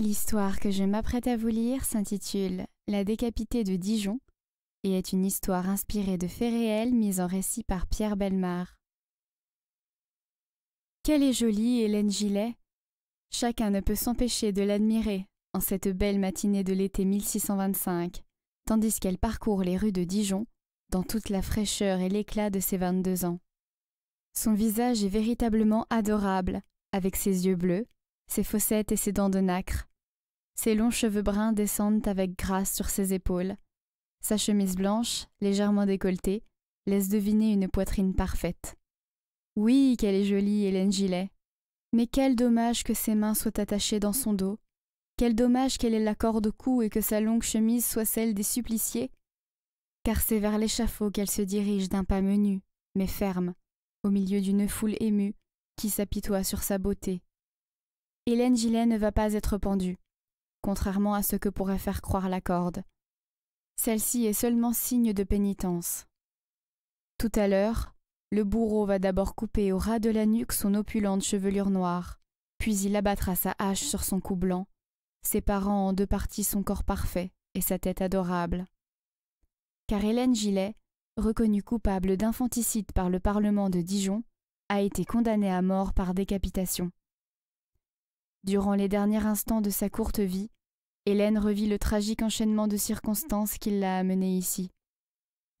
L'histoire que je m'apprête à vous lire s'intitule La décapitée de Dijon et est une histoire inspirée de faits réels mis en récit par Pierre Belmar. Quelle est jolie Hélène Gillet Chacun ne peut s'empêcher de l'admirer en cette belle matinée de l'été 1625, tandis qu'elle parcourt les rues de Dijon dans toute la fraîcheur et l'éclat de ses 22 ans. Son visage est véritablement adorable, avec ses yeux bleus, ses fossettes et ses dents de nacre, ses longs cheveux bruns descendent avec grâce sur ses épaules. Sa chemise blanche, légèrement décolletée, laisse deviner une poitrine parfaite. Oui, qu'elle est jolie, Hélène Gillet. Mais quel dommage que ses mains soient attachées dans son dos. Quel dommage qu'elle ait la corde au cou et que sa longue chemise soit celle des suppliciés. Car c'est vers l'échafaud qu'elle se dirige d'un pas menu, mais ferme, au milieu d'une foule émue qui s'apitoie sur sa beauté. Hélène Gillet ne va pas être pendue contrairement à ce que pourrait faire croire la corde. Celle-ci est seulement signe de pénitence. Tout à l'heure, le bourreau va d'abord couper au ras de la nuque son opulente chevelure noire, puis il abattra sa hache sur son cou blanc, séparant en deux parties son corps parfait et sa tête adorable. Car Hélène Gillet, reconnue coupable d'infanticide par le Parlement de Dijon, a été condamnée à mort par décapitation. Durant les derniers instants de sa courte vie, Hélène revit le tragique enchaînement de circonstances qui l'a amenée ici.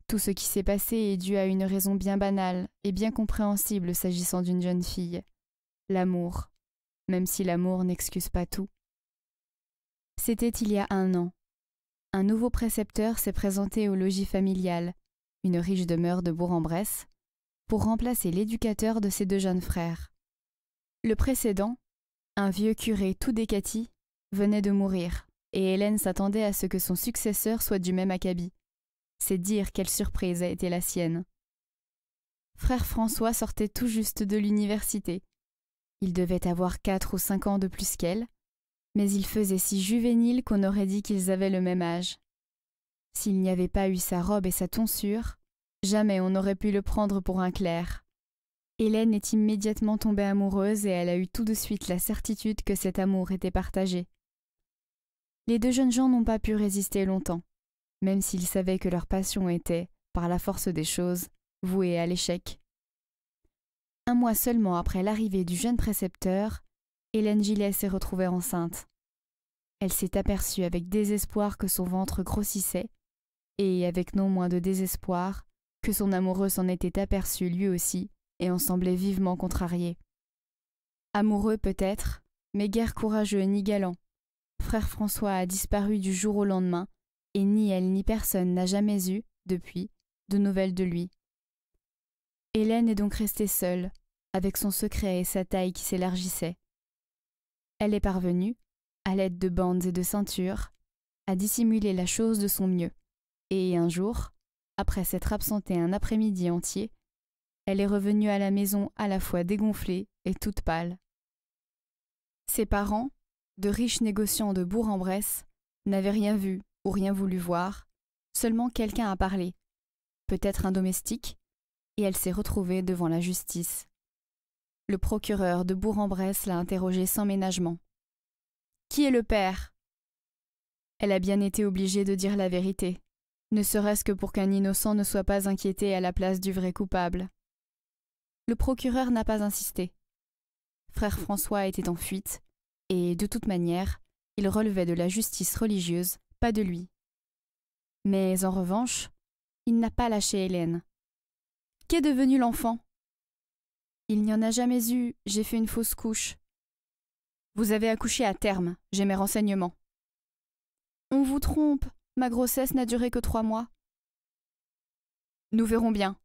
Tout ce qui s'est passé est dû à une raison bien banale et bien compréhensible s'agissant d'une jeune fille. L'amour. Même si l'amour n'excuse pas tout. C'était il y a un an. Un nouveau précepteur s'est présenté au logis familial, une riche demeure de Bourg-en-Bresse, pour remplacer l'éducateur de ses deux jeunes frères. Le précédent, un vieux curé tout décati venait de mourir, et Hélène s'attendait à ce que son successeur soit du même acabit. C'est dire quelle surprise a été la sienne. Frère François sortait tout juste de l'université. Il devait avoir quatre ou cinq ans de plus qu'elle, mais il faisait si juvénile qu'on aurait dit qu'ils avaient le même âge. S'il n'y avait pas eu sa robe et sa tonsure, jamais on n'aurait pu le prendre pour un clerc. Hélène est immédiatement tombée amoureuse et elle a eu tout de suite la certitude que cet amour était partagé. Les deux jeunes gens n'ont pas pu résister longtemps, même s'ils savaient que leur passion était, par la force des choses, vouée à l'échec. Un mois seulement après l'arrivée du jeune précepteur, Hélène Gillet s'est retrouvée enceinte. Elle s'est aperçue avec désespoir que son ventre grossissait, et avec non moins de désespoir que son amoureux s'en était aperçu lui aussi et en semblait vivement contrarié. Amoureux peut-être, mais guère courageux ni galant. Frère François a disparu du jour au lendemain, et ni elle ni personne n'a jamais eu, depuis, de nouvelles de lui. Hélène est donc restée seule, avec son secret et sa taille qui s'élargissait. Elle est parvenue, à l'aide de bandes et de ceintures, à dissimuler la chose de son mieux, et un jour, après s'être absentée un après-midi entier, elle est revenue à la maison à la fois dégonflée et toute pâle. Ses parents, de riches négociants de Bourg-en-Bresse, n'avaient rien vu ou rien voulu voir, seulement quelqu'un a parlé, peut-être un domestique, et elle s'est retrouvée devant la justice. Le procureur de Bourg-en-Bresse l'a interrogée sans ménagement. Qui est le père Elle a bien été obligée de dire la vérité, ne serait-ce que pour qu'un innocent ne soit pas inquiété à la place du vrai coupable le procureur n'a pas insisté. Frère François était en fuite, et de toute manière, il relevait de la justice religieuse, pas de lui. Mais en revanche, il n'a pas lâché Hélène. Qu'est devenu l'enfant Il n'y en a jamais eu, j'ai fait une fausse couche. Vous avez accouché à terme, j'ai mes renseignements. On vous trompe, ma grossesse n'a duré que trois mois. Nous verrons bien.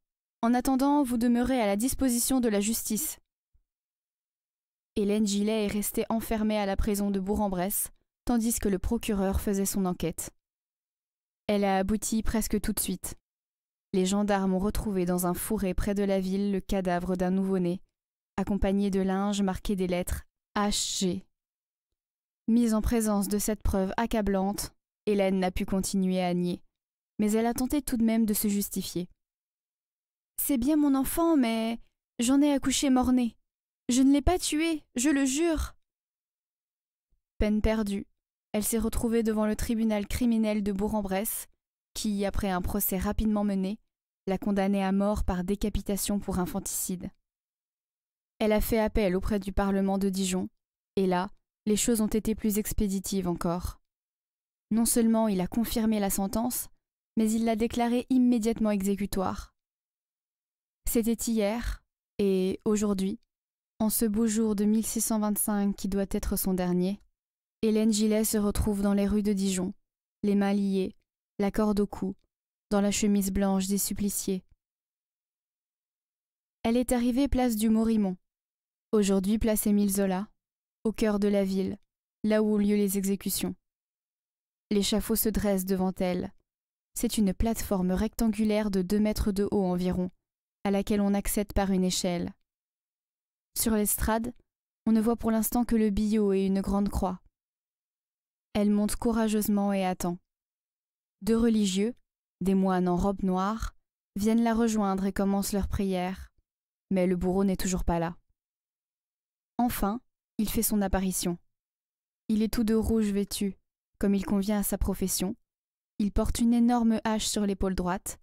En attendant, vous demeurez à la disposition de la justice. Hélène Gillet est restée enfermée à la prison de Bourg-en-Bresse, tandis que le procureur faisait son enquête. Elle a abouti presque tout de suite. Les gendarmes ont retrouvé dans un fourré près de la ville le cadavre d'un nouveau-né, accompagné de linge marqué des lettres HG. Mise en présence de cette preuve accablante, Hélène n'a pu continuer à nier, mais elle a tenté tout de même de se justifier. C'est bien mon enfant, mais j'en ai accouché mort-né. Je ne l'ai pas tué, je le jure. Peine perdue, elle s'est retrouvée devant le tribunal criminel de Bourg-en-Bresse, qui, après un procès rapidement mené, l'a condamnée à mort par décapitation pour infanticide. Elle a fait appel auprès du Parlement de Dijon, et là, les choses ont été plus expéditives encore. Non seulement il a confirmé la sentence, mais il l'a déclarée immédiatement exécutoire. C'était hier et aujourd'hui, en ce beau jour de 1625 qui doit être son dernier, Hélène Gillet se retrouve dans les rues de Dijon, les mains liées, la corde au cou, dans la chemise blanche des suppliciés. Elle est arrivée place du Morimont, aujourd'hui place Émile Zola, au cœur de la ville, là où ont lieu les exécutions. L'échafaud se dresse devant elle. C'est une plateforme rectangulaire de deux mètres de haut environ, à laquelle on accède par une échelle. Sur l'estrade, on ne voit pour l'instant que le billot et une grande croix. Elle monte courageusement et attend. Deux religieux, des moines en robe noire, viennent la rejoindre et commencent leur prière. Mais le bourreau n'est toujours pas là. Enfin, il fait son apparition. Il est tout de rouge vêtu, comme il convient à sa profession. Il porte une énorme hache sur l'épaule droite,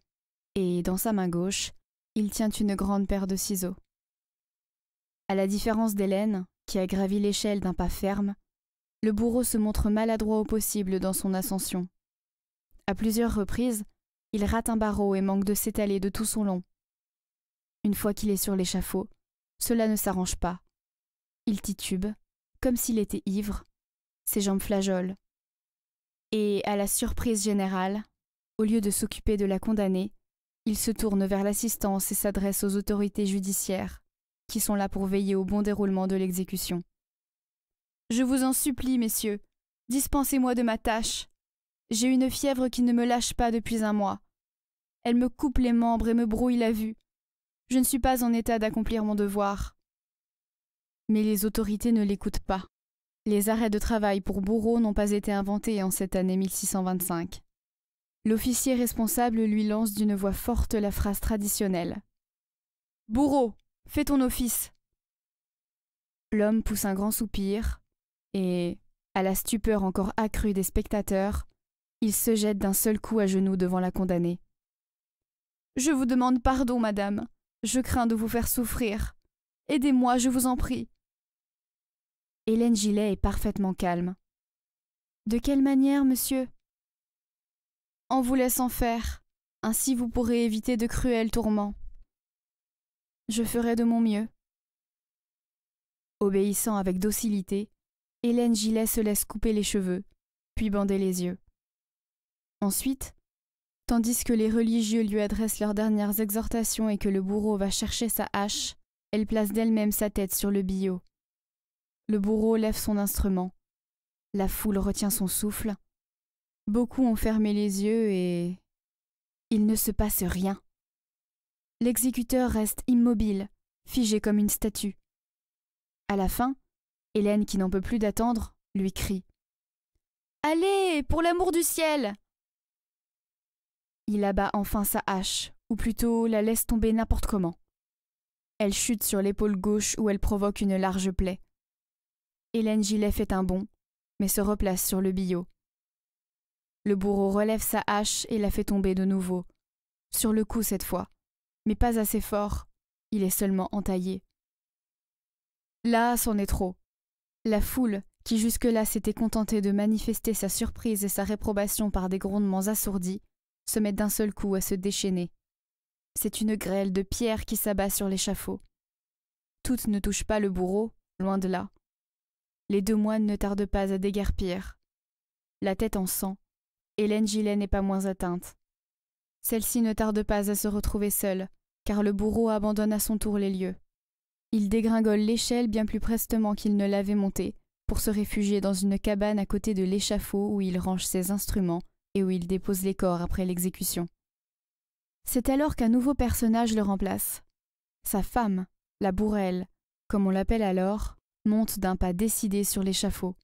et dans sa main gauche, il tient une grande paire de ciseaux. À la différence d'Hélène, qui a gravi l'échelle d'un pas ferme, le bourreau se montre maladroit au possible dans son ascension. À plusieurs reprises, il rate un barreau et manque de s'étaler de tout son long. Une fois qu'il est sur l'échafaud, cela ne s'arrange pas. Il titube, comme s'il était ivre, ses jambes flageolent. Et, à la surprise générale, au lieu de s'occuper de la condamnée, il se tourne vers l'assistance et s'adresse aux autorités judiciaires, qui sont là pour veiller au bon déroulement de l'exécution. Je vous en supplie, messieurs, dispensez-moi de ma tâche. J'ai une fièvre qui ne me lâche pas depuis un mois. Elle me coupe les membres et me brouille la vue. Je ne suis pas en état d'accomplir mon devoir. Mais les autorités ne l'écoutent pas. Les arrêts de travail pour bourreaux n'ont pas été inventés en cette année 1625. L'officier responsable lui lance d'une voix forte la phrase traditionnelle. Bourreau, fais ton office. L'homme pousse un grand soupir, et, à la stupeur encore accrue des spectateurs, il se jette d'un seul coup à genoux devant la condamnée. Je vous demande pardon, madame. Je crains de vous faire souffrir. Aidez-moi, je vous en prie. Hélène Gillet est parfaitement calme. De quelle manière, monsieur en vous laissant faire, ainsi vous pourrez éviter de cruels tourments. Je ferai de mon mieux. Obéissant avec docilité, Hélène Gillet se laisse couper les cheveux, puis bander les yeux. Ensuite, tandis que les religieux lui adressent leurs dernières exhortations et que le bourreau va chercher sa hache, elle place d'elle-même sa tête sur le billot. Le bourreau lève son instrument. La foule retient son souffle Beaucoup ont fermé les yeux et... Il ne se passe rien. L'exécuteur reste immobile, figé comme une statue. À la fin, Hélène, qui n'en peut plus d'attendre, lui crie ⁇ Allez, pour l'amour du ciel !⁇ Il abat enfin sa hache, ou plutôt la laisse tomber n'importe comment. Elle chute sur l'épaule gauche où elle provoque une large plaie. Hélène Gillet fait un bond, mais se replace sur le billot. Le bourreau relève sa hache et la fait tomber de nouveau. Sur le coup cette fois, mais pas assez fort, il est seulement entaillé. Là, c'en est trop. La foule, qui jusque-là s'était contentée de manifester sa surprise et sa réprobation par des grondements assourdis, se met d'un seul coup à se déchaîner. C'est une grêle de pierres qui s'abat sur l'échafaud. Toutes ne touchent pas le bourreau, loin de là. Les deux moines ne tardent pas à déguerpir. La tête en sang, Hélène Gillet n'est pas moins atteinte. Celle-ci ne tarde pas à se retrouver seule, car le bourreau abandonne à son tour les lieux. Il dégringole l'échelle bien plus prestement qu'il ne l'avait montée, pour se réfugier dans une cabane à côté de l'échafaud où il range ses instruments et où il dépose les corps après l'exécution. C'est alors qu'un nouveau personnage le remplace. Sa femme, la bourrelle, comme on l'appelle alors, monte d'un pas décidé sur l'échafaud.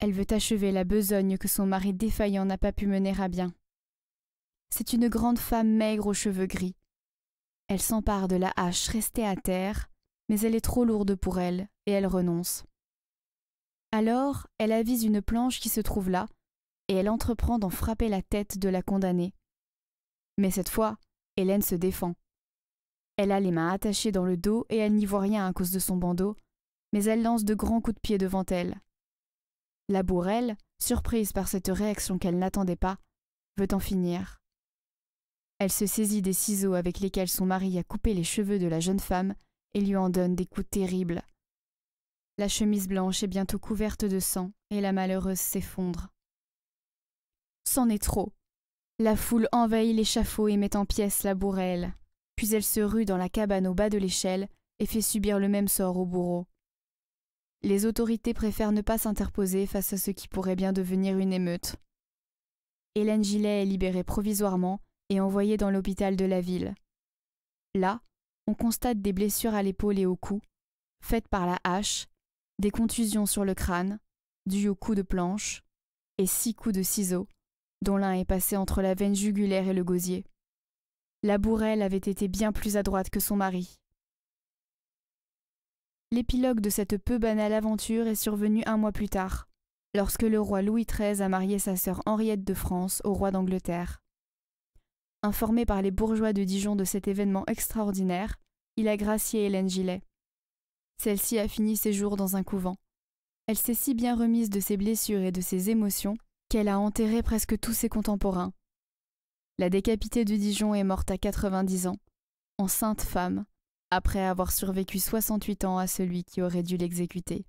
Elle veut achever la besogne que son mari défaillant n'a pas pu mener à bien. C'est une grande femme maigre aux cheveux gris. Elle s'empare de la hache restée à terre, mais elle est trop lourde pour elle, et elle renonce. Alors, elle avise une planche qui se trouve là, et elle entreprend d'en frapper la tête de la condamnée. Mais cette fois, Hélène se défend. Elle a les mains attachées dans le dos et elle n'y voit rien à cause de son bandeau, mais elle lance de grands coups de pied devant elle. La bourrelle, surprise par cette réaction qu'elle n'attendait pas, veut en finir. Elle se saisit des ciseaux avec lesquels son mari a coupé les cheveux de la jeune femme et lui en donne des coups terribles. La chemise blanche est bientôt couverte de sang et la malheureuse s'effondre. C'en est trop. La foule envahit l'échafaud et met en pièces la bourrelle. Puis elle se rue dans la cabane au bas de l'échelle et fait subir le même sort au bourreau les autorités préfèrent ne pas s'interposer face à ce qui pourrait bien devenir une émeute. Hélène Gillet est libérée provisoirement et envoyée dans l'hôpital de la ville. Là, on constate des blessures à l'épaule et au cou, faites par la hache, des contusions sur le crâne, dues aux coups de planche, et six coups de ciseaux, dont l'un est passé entre la veine jugulaire et le gosier. La bourrelle avait été bien plus adroite que son mari. L'épilogue de cette peu banale aventure est survenu un mois plus tard, lorsque le roi Louis XIII a marié sa sœur Henriette de France au roi d'Angleterre. Informé par les bourgeois de Dijon de cet événement extraordinaire, il a gracié Hélène Gillet. Celle-ci a fini ses jours dans un couvent. Elle s'est si bien remise de ses blessures et de ses émotions qu'elle a enterré presque tous ses contemporains. La décapitée de Dijon est morte à 90 ans, enceinte femme, après avoir survécu 68 ans à celui qui aurait dû l'exécuter.